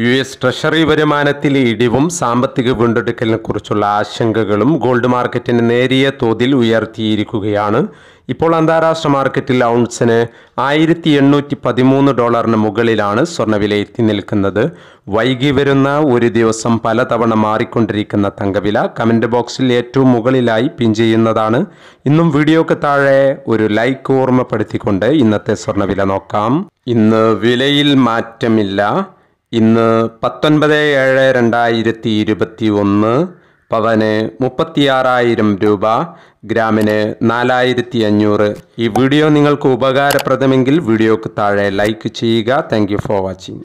U S treasury വരുമാനത്തിലെ ഇടിവും സാമ്പത്തിക കുറിച്ചുള്ള ആശങ്കകളും ഗോൾഡ് മാർക്കറ്റിന് നേരിയ തോതിൽ ഉയർത്തിയിരിക്കുകയാണ് ഇപ്പോൾ അന്താരാഷ്ട്ര മാർക്കറ്റിൽ ഔൺസിന് ആയിരത്തി എണ്ണൂറ്റി പതിമൂന്ന് ഡോളറിന് മുകളിലാണ് സ്വർണ്ണവില എത്തി നിൽക്കുന്നത് വൈകി വരുന്ന ഒരു ദിവസം പലതവണ മാറിക്കൊണ്ടിരിക്കുന്ന തങ്കവില കമൻറ്റ് ബോക്സിൽ ഏറ്റവും മുകളിലായി പിൻ ചെയ്യുന്നതാണ് ഇന്നും വീഡിയോക്ക് താഴെ ഒരു ലൈക്ക് ഓർമ്മപ്പെടുത്തിക്കൊണ്ട് ഇന്നത്തെ സ്വർണ്ണവില നോക്കാം ഇന്ന് വിലയിൽ മാറ്റമില്ല ഇന്ന് പത്തൊൻപത് ഏഴ് രണ്ടായിരത്തി ഇരുപത്തി ഒന്ന് പവന് മുപ്പത്തിയാറായിരം രൂപ ഗ്രാമിന് നാലായിരത്തി അഞ്ഞൂറ് ഈ വീഡിയോ നിങ്ങൾക്ക് ഉപകാരപ്രദമെങ്കിൽ വീഡിയോക്ക് താഴെ ലൈക്ക് ചെയ്യുക താങ്ക് ഫോർ വാച്ചിങ്